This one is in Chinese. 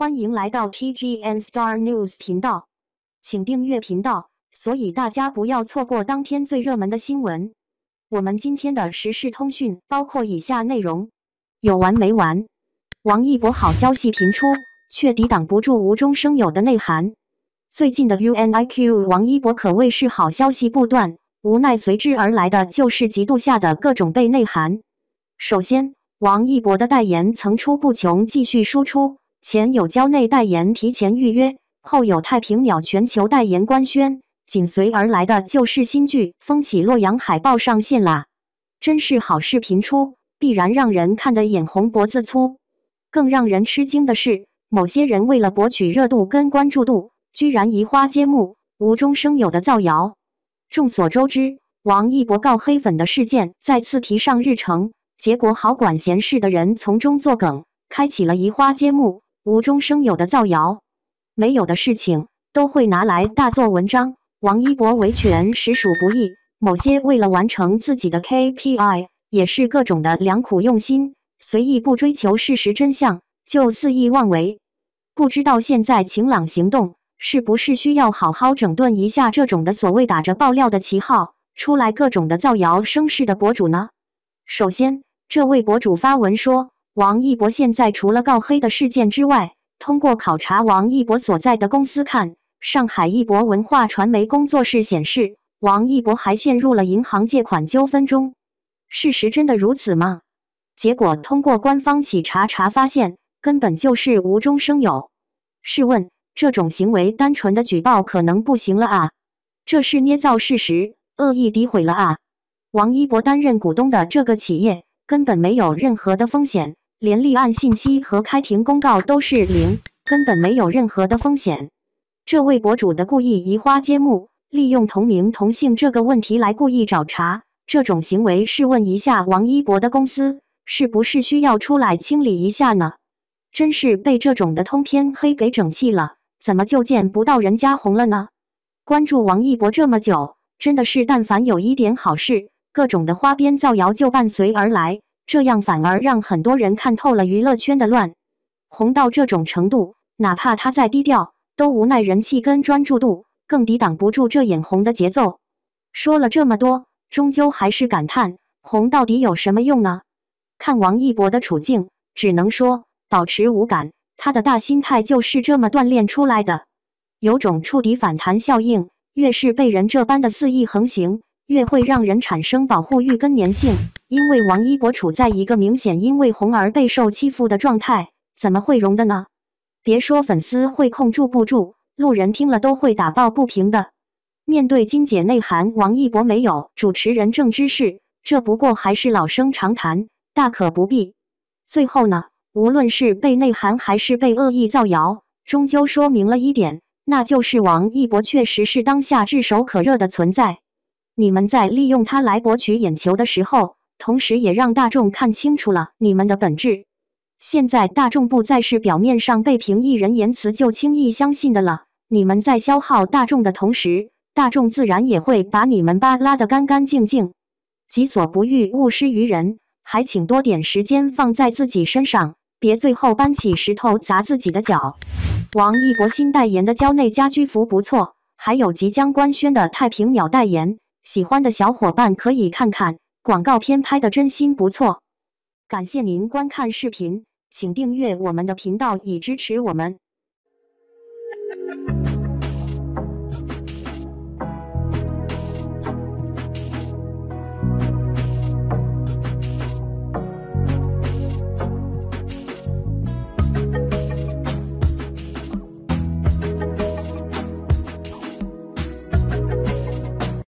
欢迎来到 TGN Star News 频道，请订阅频道，所以大家不要错过当天最热门的新闻。我们今天的时事通讯包括以下内容：有完没完？王一博好消息频出，却抵挡不住无中生有的内涵。最近的 UNIQ 王一博可谓是好消息不断，无奈随之而来的就是极度下的各种被内涵。首先，王一博的代言层出不穷，继续输出。前有蕉内代言提前预约，后有太平鸟全球代言官宣，紧随而来的就是新剧《风起洛阳》海报上线啦！真是好事频出，必然让人看得眼红脖子粗。更让人吃惊的是，某些人为了博取热度跟关注度，居然移花接木、无中生有的造谣。众所周知，王一博告黑粉的事件再次提上日程，结果好管闲事的人从中作梗，开启了移花接木。无中生有的造谣，没有的事情都会拿来大做文章。王一博维权实属不易，某些为了完成自己的 KPI，也是各种的良苦用心，随意不追求事实真相就肆意妄为。不知道现在晴朗行动是不是需要好好整顿一下这种的所谓打着爆料的旗号出来各种的造谣生事的博主呢？首先，这位博主发文说。王一博现在除了告黑的事件之外，通过考察王一博所在的公司看，上海一博文化传媒工作室显示，王一博还陷入了银行借款纠纷中。事实真的如此吗？结果通过官方企查查发现，根本就是无中生有。试问，这种行为单纯的举报可能不行了啊，这是捏造事实、恶意诋毁了啊！王一博担任股东的这个企业根本没有任何的风险。连立案信息和开庭公告都是零，根本没有任何的风险。这位博主的故意移花接木，利用同名同姓这个问题来故意找茬，这种行为试问一下王一博的公司，是不是需要出来清理一下呢？真是被这种的通篇黑给整气了，怎么就见不到人家红了呢？关注王一博这么久，真的是但凡有一点好事，各种的花边造谣就伴随而来。这样反而让很多人看透了娱乐圈的乱红到这种程度，哪怕他再低调，都无奈人气跟专注度更抵挡不住这眼红的节奏。说了这么多，终究还是感叹：红到底有什么用呢？看王一博的处境，只能说保持无感，他的大心态就是这么锻炼出来的。有种触底反弹效应，越是被人这般的肆意横行。越会让人产生保护欲跟粘性，因为王一博处在一个明显因为红而备受欺负的状态，怎么会融的呢？别说粉丝会控住不住，路人听了都会打抱不平的。面对金姐内涵王一博没有主持人证之事，这不过还是老生常谈，大可不必。最后呢，无论是被内涵还是被恶意造谣，终究说明了一点，那就是王一博确实是当下炙手可热的存在。你们在利用它来博取眼球的时候，同时也让大众看清楚了你们的本质。现在大众不再是表面上被评一人言辞就轻易相信的了。你们在消耗大众的同时，大众自然也会把你们扒拉得干干净净。己所不欲，勿施于人。还请多点时间放在自己身上，别最后搬起石头砸自己的脚。王一博新代言的蕉内家居服不错，还有即将官宣的太平鸟代言。喜欢的小伙伴可以看看，广告片拍的真心不错。感谢您观看视频，请订阅我们的频道以支持我们。